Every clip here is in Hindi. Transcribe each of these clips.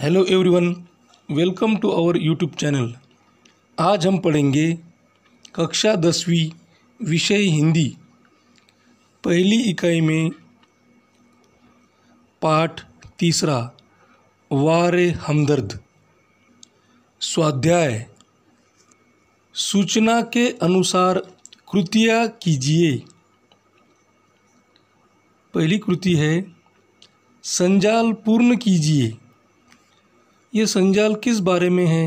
hello everyone welcome to our YouTube channel आज हम पढ़ेंगे कक्षा दसवीं विषय हिंदी पहली इकाई में पाठ तीसरा वार हमदर्द स्वाध्याय सूचना के अनुसार कृतियाँ कीजिए पहली कृति है संजाल पूर्ण कीजिए ये संजाल किस बारे में है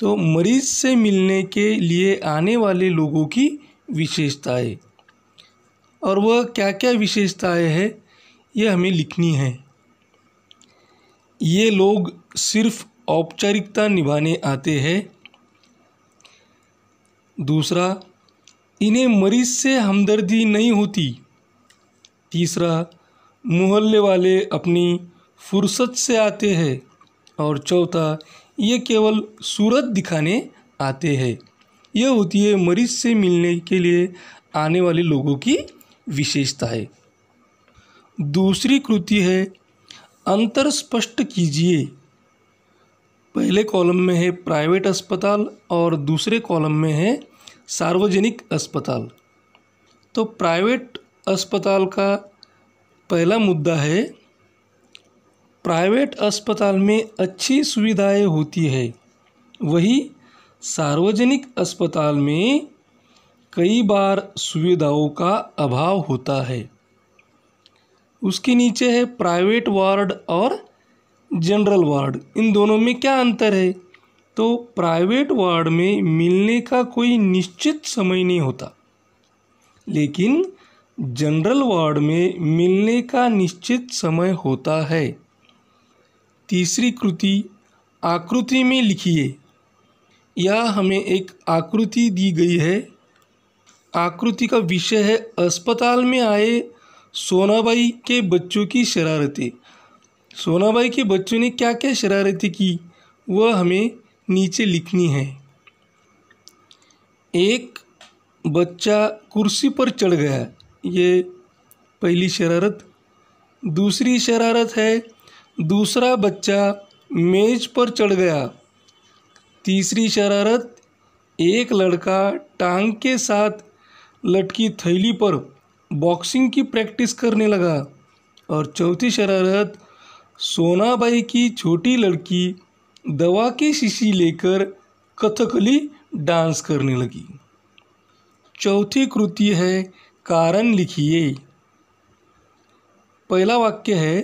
तो मरीज से मिलने के लिए आने वाले लोगों की विशेषताएं और वह क्या क्या विशेषताएं है ये हमें लिखनी है ये लोग सिर्फ औपचारिकता निभाने आते हैं दूसरा इन्हें मरीज से हमदर्दी नहीं होती तीसरा मोहल्ले वाले अपनी फुर्सत से आते हैं और चौथा ये केवल सूरत दिखाने आते हैं यह होती है मरीज से मिलने के लिए आने वाले लोगों की विशेषता है दूसरी कृति है अंतर स्पष्ट कीजिए पहले कॉलम में है प्राइवेट अस्पताल और दूसरे कॉलम में है सार्वजनिक अस्पताल तो प्राइवेट अस्पताल का पहला मुद्दा है प्राइवेट अस्पताल में अच्छी सुविधाएं होती है वही सार्वजनिक अस्पताल में कई बार सुविधाओं का अभाव होता है उसके नीचे है प्राइवेट वार्ड और जनरल वार्ड इन दोनों में क्या अंतर है तो प्राइवेट वार्ड में मिलने का कोई निश्चित समय नहीं होता लेकिन जनरल वार्ड में मिलने का निश्चित समय होता है तीसरी कृति आकृति में लिखिए यह हमें एक आकृति दी गई है आकृति का विषय है अस्पताल में आए सोनाबाई के बच्चों की शरारतें सोनाबाई के बच्चों ने क्या क्या शरारतें की वह हमें नीचे लिखनी है एक बच्चा कुर्सी पर चढ़ गया ये पहली शरारत दूसरी शरारत है दूसरा बच्चा मेज पर चढ़ गया तीसरी शरारत एक लड़का टांग के साथ लटकी थैली पर बॉक्सिंग की प्रैक्टिस करने लगा और चौथी शरारत सोनाबाई की छोटी लड़की दवा की शीशी लेकर कथकली डांस करने लगी चौथी कृति है कारण लिखिए पहला वाक्य है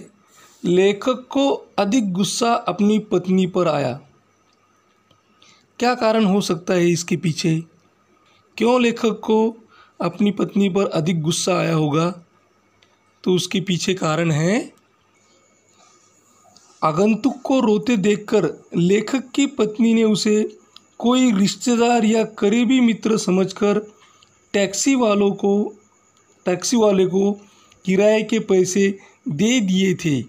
लेखक को अधिक गुस्सा अपनी पत्नी पर आया क्या कारण हो सकता है इसके पीछे क्यों लेखक को अपनी पत्नी पर अधिक गुस्सा आया होगा तो उसके पीछे कारण है आगंतुक को रोते देखकर लेखक की पत्नी ने उसे कोई रिश्तेदार या करीबी मित्र समझकर टैक्सी वालों को टैक्सी वाले को किराए के पैसे दे दिए थे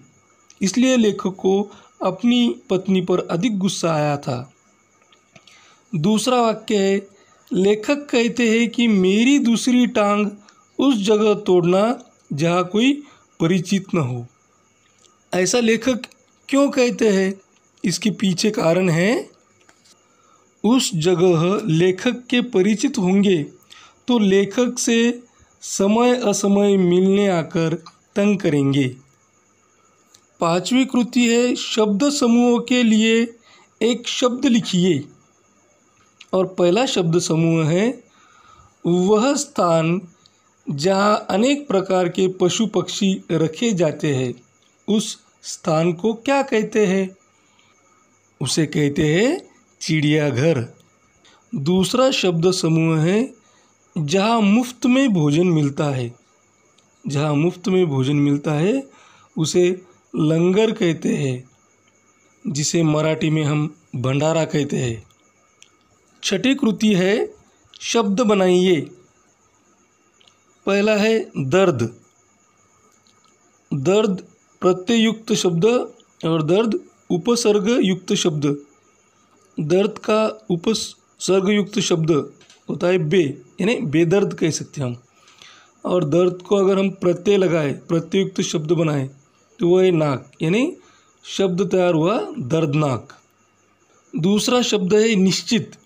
इसलिए लेखक को अपनी पत्नी पर अधिक गुस्सा आया था दूसरा वाक्य है लेखक कहते हैं कि मेरी दूसरी टांग उस जगह तोड़ना जहाँ कोई परिचित न हो ऐसा लेखक क्यों कहते हैं इसके पीछे कारण है उस जगह लेखक के परिचित होंगे तो लेखक से समय असमय मिलने आकर तंग करेंगे पांचवी कृति है शब्द समूह के लिए एक शब्द लिखिए और पहला शब्द समूह है वह स्थान जहाँ अनेक प्रकार के पशु पक्षी रखे जाते हैं उस स्थान को क्या कहते हैं उसे कहते हैं चिड़ियाघर दूसरा शब्द समूह है जहाँ मुफ्त में भोजन मिलता है जहाँ मुफ्त में भोजन मिलता है उसे लंगर कहते हैं जिसे मराठी में हम भंडारा कहते हैं छठी कृति है शब्द बनाइए पहला है दर्द दर्द प्रत्ययुक्त शब्द और दर्द उपसर्ग युक्त शब्द दर्द का उपसर्ग युक्त शब्द होता है बे यानी बेदर्द कह सकते हैं हम और दर्द को अगर हम प्रत्यय लगाए प्रत्ययुक्त शब्द बनाए नाक यानी शब्द तैयार हुआ दर्दनाक दूसरा शब्द है निश्चित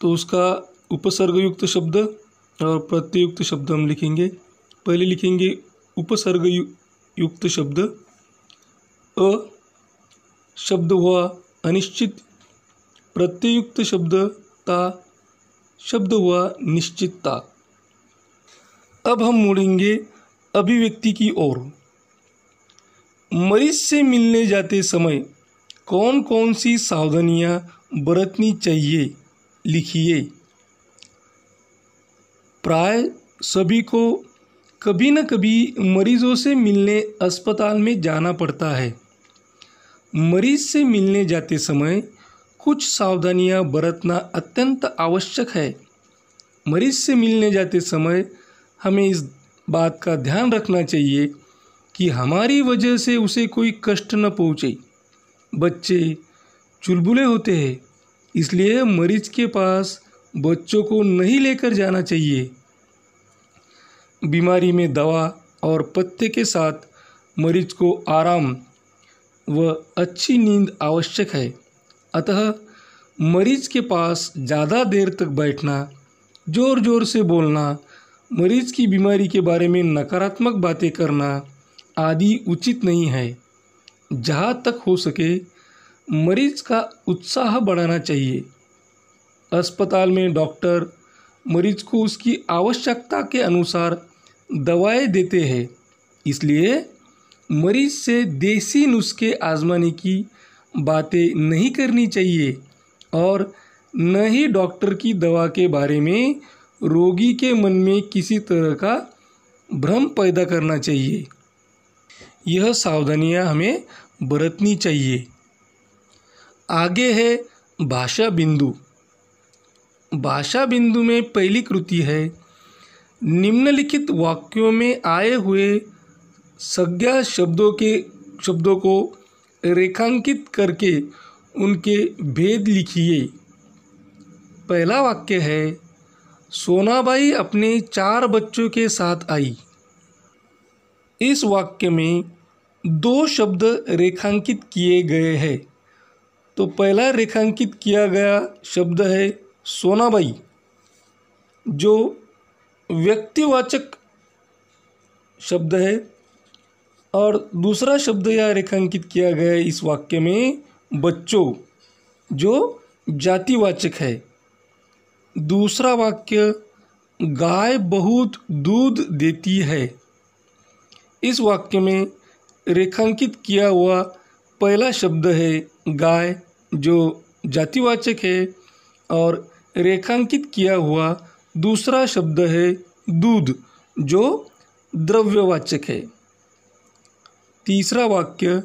तो उसका उपसर्गयुक्त शब्द और प्रत्ययुक्त शब्द हम लिखेंगे पहले लिखेंगे उपसर्ग यु, युक्त शब्द अ शब्द हुआ अनिश्चित प्रत्ययुक्त शब्द ता शब्द हुआ निश्चितता अब हम मुड़ेंगे अभिव्यक्ति की ओर मरीज से मिलने जाते समय कौन कौन सी सावधानियां बरतनी चाहिए लिखिए प्राय सभी को कभी न कभी मरीजों से मिलने अस्पताल में जाना पड़ता है मरीज से मिलने जाते समय कुछ सावधानियां बरतना अत्यंत आवश्यक है मरीज से मिलने जाते समय हमें इस बात का ध्यान रखना चाहिए कि हमारी वजह से उसे कोई कष्ट न पहुँचे बच्चे चुलबुले होते हैं इसलिए मरीज के पास बच्चों को नहीं लेकर जाना चाहिए बीमारी में दवा और पत्ते के साथ मरीज को आराम व अच्छी नींद आवश्यक है अतः मरीज के पास ज़्यादा देर तक बैठना ज़ोर ज़ोर से बोलना मरीज की बीमारी के बारे में नकारात्मक बातें करना आदि उचित नहीं है जहाँ तक हो सके मरीज का उत्साह बढ़ाना चाहिए अस्पताल में डॉक्टर मरीज को उसकी आवश्यकता के अनुसार दवाएं देते हैं इसलिए मरीज से देसी नुस्खे आजमाने की बातें नहीं करनी चाहिए और न ही डॉक्टर की दवा के बारे में रोगी के मन में किसी तरह का भ्रम पैदा करना चाहिए यह सावधानियाँ हमें बरतनी चाहिए आगे है भाषा बिंदु भाषा बिंदु में पहली कृति है निम्नलिखित वाक्यों में आए हुए संज्ञा शब्दों के शब्दों को रेखांकित करके उनके भेद लिखिए पहला वाक्य है सोनाबाई अपने चार बच्चों के साथ आई इस वाक्य में दो शब्द रेखांकित किए गए हैं तो पहला रेखांकित किया गया शब्द है सोनाबाई जो व्यक्तिवाचक शब्द है और दूसरा शब्द यह रेखांकित किया गया है इस वाक्य में बच्चों जो जातिवाचक है दूसरा वाक्य गाय बहुत दूध देती है इस वाक्य में रेखांकित किया हुआ पहला शब्द है गाय जो जातिवाचक है और रेखांकित किया हुआ दूसरा शब्द है दूध जो द्रव्यवाचक है तीसरा वाक्य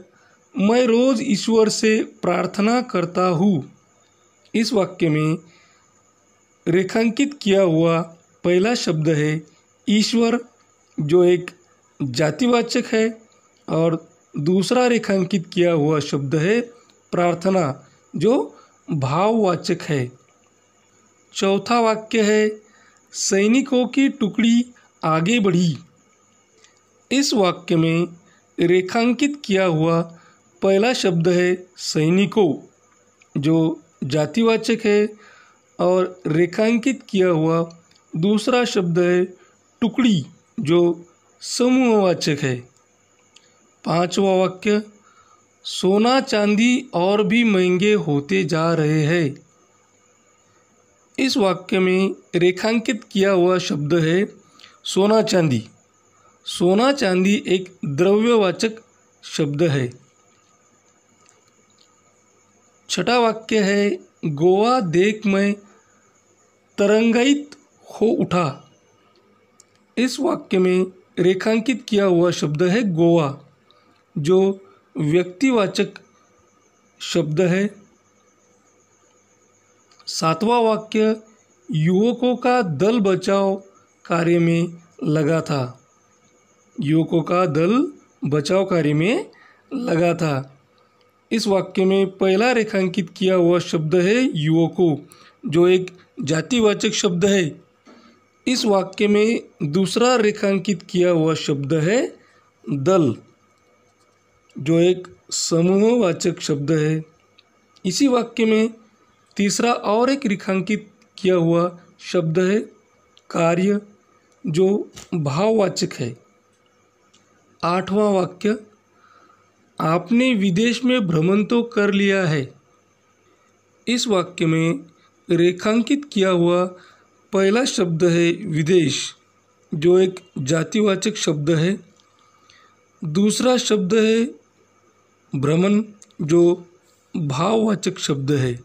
मैं रोज़ ईश्वर से प्रार्थना करता हूँ इस वाक्य में रेखांकित किया हुआ पहला शब्द है ईश्वर जो एक जातिवाचक है और दूसरा रेखांकित किया हुआ शब्द है प्रार्थना जो भाववाचक है चौथा वाक्य है सैनिकों की टुकड़ी आगे बढ़ी इस वाक्य में रेखांकित किया हुआ पहला शब्द है सैनिकों जो जातिवाचक है और रेखांकित किया हुआ दूसरा शब्द है टुकड़ी जो समूहवाचक है पांचवा वाक्य सोना चांदी और भी महंगे होते जा रहे हैं इस वाक्य में रेखांकित किया हुआ शब्द है सोना चांदी सोना चांदी एक द्रव्यवाचक शब्द है छठा वाक्य है गोवा देख मैं तरंगित हो उठा इस वाक्य में रेखांकित किया हुआ शब्द है गोवा जो व्यक्तिवाचक शब्द है सातवां वाक्य युवकों का दल बचाओ कार्य में लगा था युवकों का दल बचाव कार्य में लगा था इस वाक्य में पहला रेखांकित किया हुआ शब्द है युवकों जो एक जातिवाचक शब्द है इस वाक्य में दूसरा रेखांकित किया हुआ शब्द है दल जो एक समूहवाचक शब्द है इसी वाक्य में तीसरा और एक रेखांकित किया हुआ शब्द है कार्य जो भाववाचक है आठवां वाक्य आपने विदेश में भ्रमण तो कर लिया है इस वाक्य में रेखांकित किया हुआ पहला शब्द है विदेश जो एक जातिवाचक शब्द है दूसरा शब्द है भ्रमण जो भाववाचक शब्द है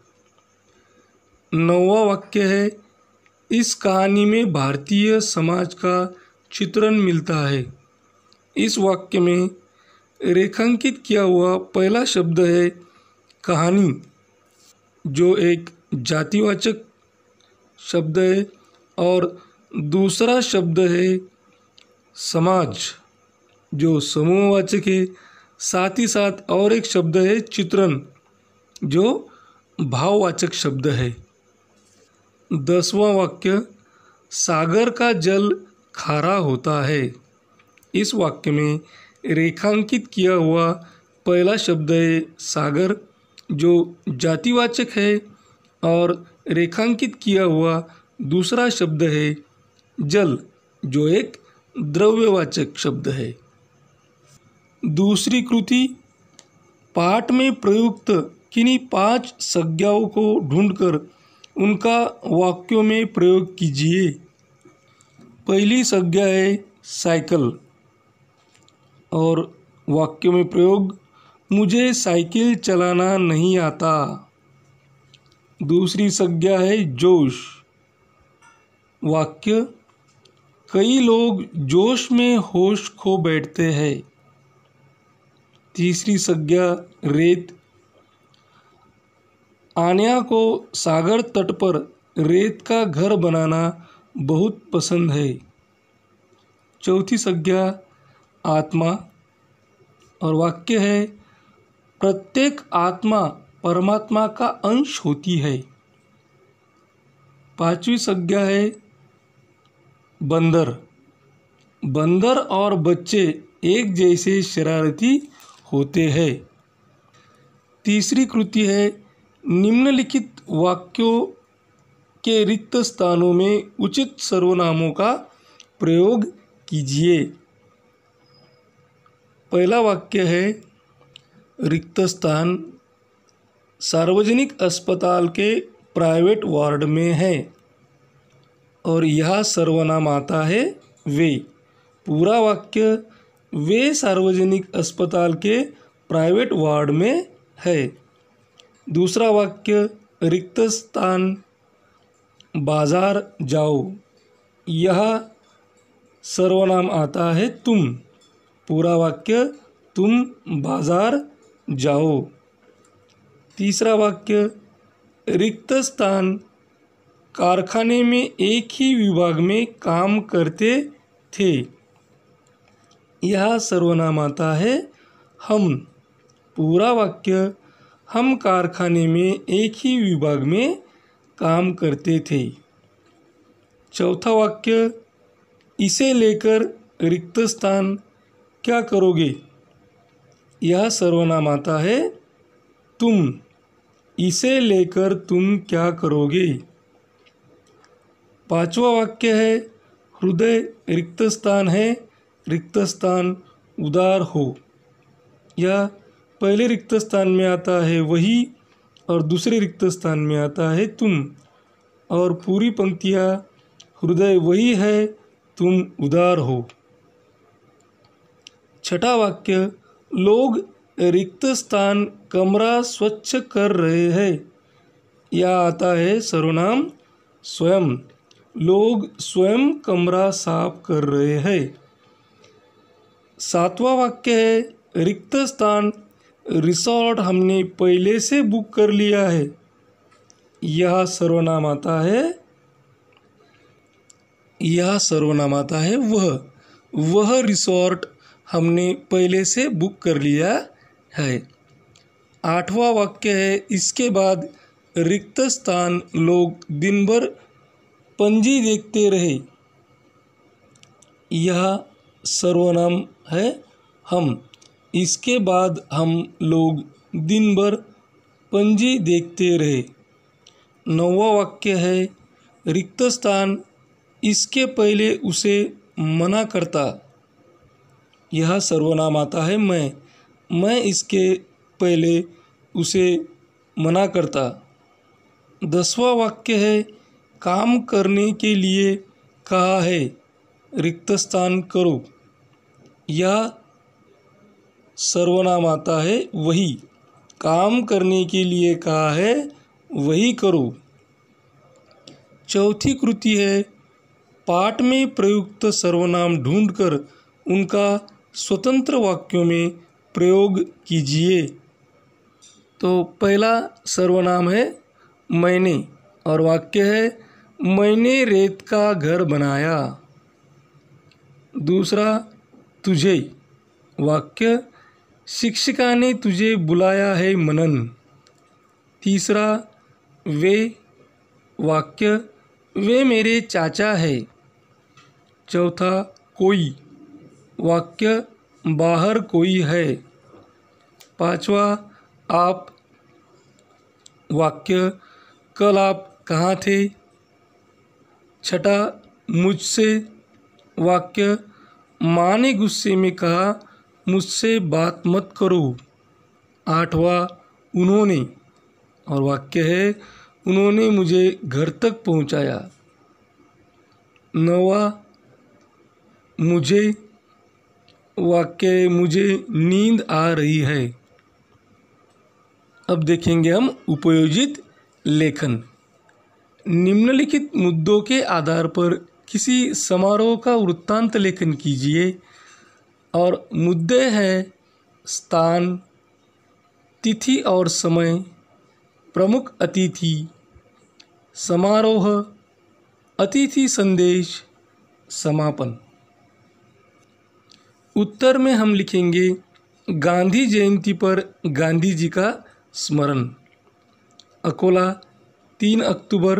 नौवा वाक्य है इस कहानी में भारतीय समाज का चित्रण मिलता है इस वाक्य में रेखांकित किया हुआ पहला शब्द है कहानी जो एक जातिवाचक शब्द है और दूसरा शब्द है समाज जो समूहवाचक है साथ ही साथ और एक शब्द है चित्रण जो भाववाचक शब्द है दसवां वाक्य सागर का जल खारा होता है इस वाक्य में रेखांकित किया हुआ पहला शब्द है सागर जो जातिवाचक है और रेखांकित किया हुआ दूसरा शब्द है जल जो एक द्रव्यवाचक शब्द है दूसरी कृति पाठ में प्रयुक्त किन्हीं पांच संज्ञाओं को ढूंढकर उनका वाक्यों में प्रयोग कीजिए पहली संज्ञा है साइकिल और वाक्यों में प्रयोग मुझे साइकिल चलाना नहीं आता दूसरी संज्ञा है जोश वाक्य कई लोग जोश में होश खो बैठते हैं तीसरी संज्ञा रेत आन्या को सागर तट पर रेत का घर बनाना बहुत पसंद है चौथी संज्ञा आत्मा और वाक्य है प्रत्येक आत्मा परमात्मा का अंश होती है पांचवी संज्ञा है बंदर बंदर और बच्चे एक जैसे शरारती होते हैं तीसरी कृति है निम्नलिखित वाक्यों के रिक्त स्थानों में उचित सर्वनामों का प्रयोग कीजिए पहला वाक्य है रिक्त स्थान सार्वजनिक अस्पताल के प्राइवेट वार्ड में है और यह सर्वनाम आता है वे पूरा वाक्य वे सार्वजनिक अस्पताल के प्राइवेट वार्ड में है दूसरा वाक्य रिक्त स्थान बाज़ार जाओ यह सर्वनाम आता है तुम पूरा वाक्य तुम बाजार जाओ तीसरा वाक्य रिक्त स्थान कारखाने में एक ही विभाग में काम करते थे यह सर्वनाम आता है हम पूरा वाक्य हम कारखाने में एक ही विभाग में काम करते थे चौथा वाक्य इसे लेकर रिक्त स्थान क्या करोगे यह सर्वनाम आता है तुम इसे लेकर तुम क्या करोगे पांचवा वाक्य है हृदय रिक्त स्थान है रिक्त स्थान उदार हो या पहले रिक्त स्थान में आता है वही और दूसरे रिक्त स्थान में आता है तुम और पूरी पंक्तियाँ हृदय वही है तुम उदार हो छठा वाक्य लोग रिक्त स्थान कमरा स्वच्छ कर रहे हैं यह आता है सर्वनाम स्वयं लोग स्वयं कमरा साफ कर रहे हैं सातवां वाक्य है रिक्त स्थान रिसोर्ट हमने पहले से बुक कर लिया है यह सर्वनाम आता है यह सर्वनाम आता है वह वह रिसोर्ट हमने पहले से बुक कर लिया है आठवां वाक्य है इसके बाद रिक्त स्थान लोग दिन भर पंजी देखते रहे यह सर्वनाम है हम इसके बाद हम लोग दिन भर पंजी देखते रहे नौवा वाक्य है रिक्त स्थान इसके पहले उसे मना करता यह सर्वनाम आता है मैं मैं इसके पहले उसे मना करता दसवा वाक्य है काम करने के लिए कहा है रिक्त स्थान करो यह सर्वनाम आता है वही काम करने के लिए कहा है वही करो चौथी कृति है पाठ में प्रयुक्त सर्वनाम ढूंढकर उनका स्वतंत्र वाक्यों में प्रयोग कीजिए तो पहला सर्वनाम है मैंने और वाक्य है मैंने रेत का घर बनाया दूसरा तुझे वाक्य शिक्षिका ने तुझे बुलाया है मनन तीसरा वे वाक्य वे मेरे चाचा है चौथा कोई वाक्य बाहर कोई है पांचवा आप वाक्य कल आप कहाँ थे छठा मुझसे वाक्य माँ ने गुस्से में कहा मुझसे बात मत करो आठवा उन्होंने और वाक्य है उन्होंने मुझे घर तक पहुँचाया नवा मुझे वाक्य मुझे नींद आ रही है अब देखेंगे हम उपयोजित लेखन निम्नलिखित मुद्दों के आधार पर किसी समारोह का वृत्तांत लेखन कीजिए और मुद्दे हैं स्थान तिथि और समय प्रमुख अतिथि समारोह अतिथि संदेश समापन उत्तर में हम लिखेंगे गांधी जयंती पर गांधी जी का स्मरण अकोला तीन अक्टूबर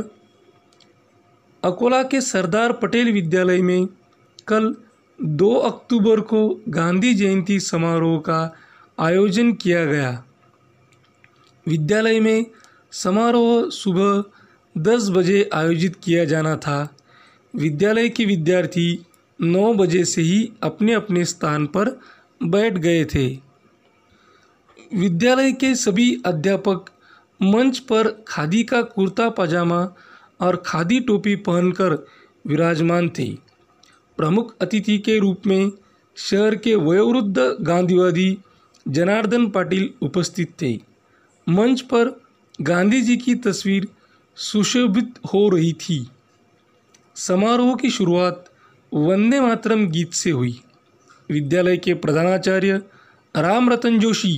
अकोला के सरदार पटेल विद्यालय में कल दो अक्टूबर को गांधी जयंती समारोह का आयोजन किया गया विद्यालय में समारोह सुबह दस बजे आयोजित किया जाना था विद्यालय के विद्यार्थी नौ बजे से ही अपने अपने स्थान पर बैठ गए थे विद्यालय के सभी अध्यापक मंच पर खादी का कुर्ता पजामा और खादी टोपी पहनकर विराजमान थे प्रमुख अतिथि के रूप में शहर के वयोवृद्ध गांधीवादी जनार्दन पाटिल उपस्थित थे मंच पर गांधी जी की तस्वीर सुशोभित हो रही थी समारोह की शुरुआत वंदे मातरम गीत से हुई विद्यालय के प्रधानाचार्य राम रतन जोशी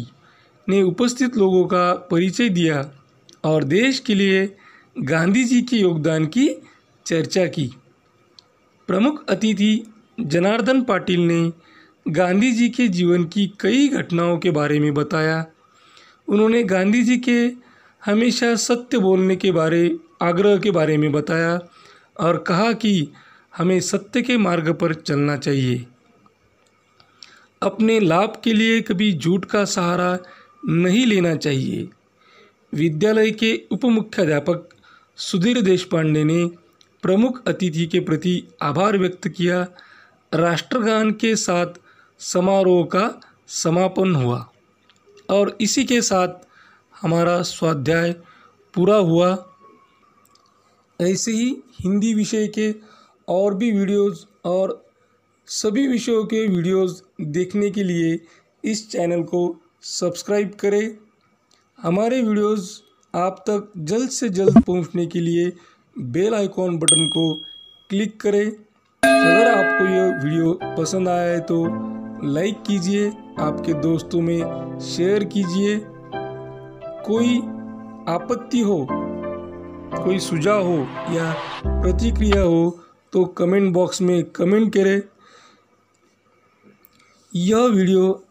ने उपस्थित लोगों का परिचय दिया और देश के लिए गांधी जी के योगदान की चर्चा की प्रमुख अतिथि जनार्दन पाटिल ने गांधी जी के जीवन की कई घटनाओं के बारे में बताया उन्होंने गांधी जी के हमेशा सत्य बोलने के बारे आग्रह के बारे में बताया और कहा कि हमें सत्य के मार्ग पर चलना चाहिए अपने लाभ के लिए कभी झूठ का सहारा नहीं लेना चाहिए विद्यालय के उप मुख्याध्यापक सुधीर देशपांडे ने प्रमुख अतिथि के प्रति आभार व्यक्त किया राष्ट्रगान के साथ समारोह का समापन हुआ और इसी के साथ हमारा स्वाध्याय पूरा हुआ ऐसे ही हिंदी विषय के और भी वीडियोस और सभी विषयों के वीडियोस देखने के लिए इस चैनल को सब्सक्राइब करें हमारे वीडियोस आप तक जल्द से जल्द पहुंचने के लिए बेल आइकॉन बटन को क्लिक करें अगर आपको यह वीडियो पसंद आया है तो लाइक कीजिए आपके दोस्तों में शेयर कीजिए कोई आपत्ति हो कोई सुझाव हो या प्रतिक्रिया हो तो कमेंट बॉक्स में कमेंट करें यह वीडियो